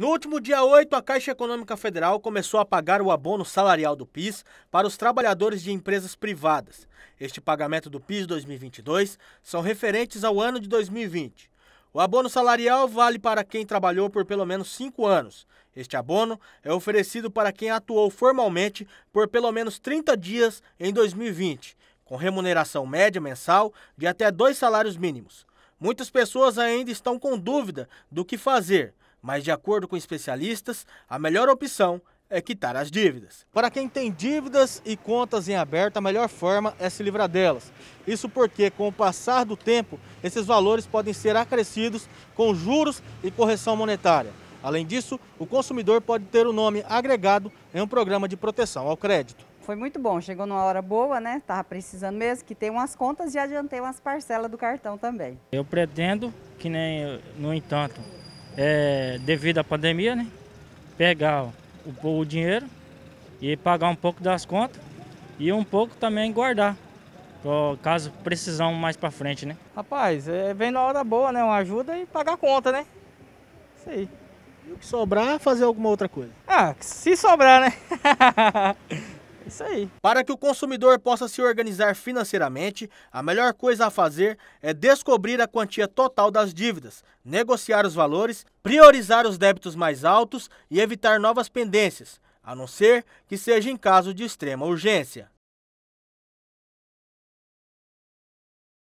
No último dia 8, a Caixa Econômica Federal começou a pagar o abono salarial do PIS para os trabalhadores de empresas privadas. Este pagamento do PIS 2022 são referentes ao ano de 2020. O abono salarial vale para quem trabalhou por pelo menos cinco anos. Este abono é oferecido para quem atuou formalmente por pelo menos 30 dias em 2020, com remuneração média mensal de até dois salários mínimos. Muitas pessoas ainda estão com dúvida do que fazer mas, de acordo com especialistas, a melhor opção é quitar as dívidas. Para quem tem dívidas e contas em aberto, a melhor forma é se livrar delas. Isso porque, com o passar do tempo, esses valores podem ser acrescidos com juros e correção monetária. Além disso, o consumidor pode ter o nome agregado em um programa de proteção ao crédito. Foi muito bom, chegou numa hora boa, né? Estava precisando mesmo, que tem umas contas e adiantei umas parcelas do cartão também. Eu pretendo que nem, no entanto, é, devido à pandemia, né? Pegar o, o dinheiro e pagar um pouco das contas e um pouco também guardar caso precisão mais para frente, né? Rapaz, é, vem na hora boa, né? Uma ajuda e pagar a conta, né? Isso aí. E o que sobrar, fazer alguma outra coisa? Ah, se sobrar, né? Isso aí. Para que o consumidor possa se organizar financeiramente, a melhor coisa a fazer é descobrir a quantia total das dívidas, negociar os valores, priorizar os débitos mais altos e evitar novas pendências, a não ser que seja em caso de extrema urgência.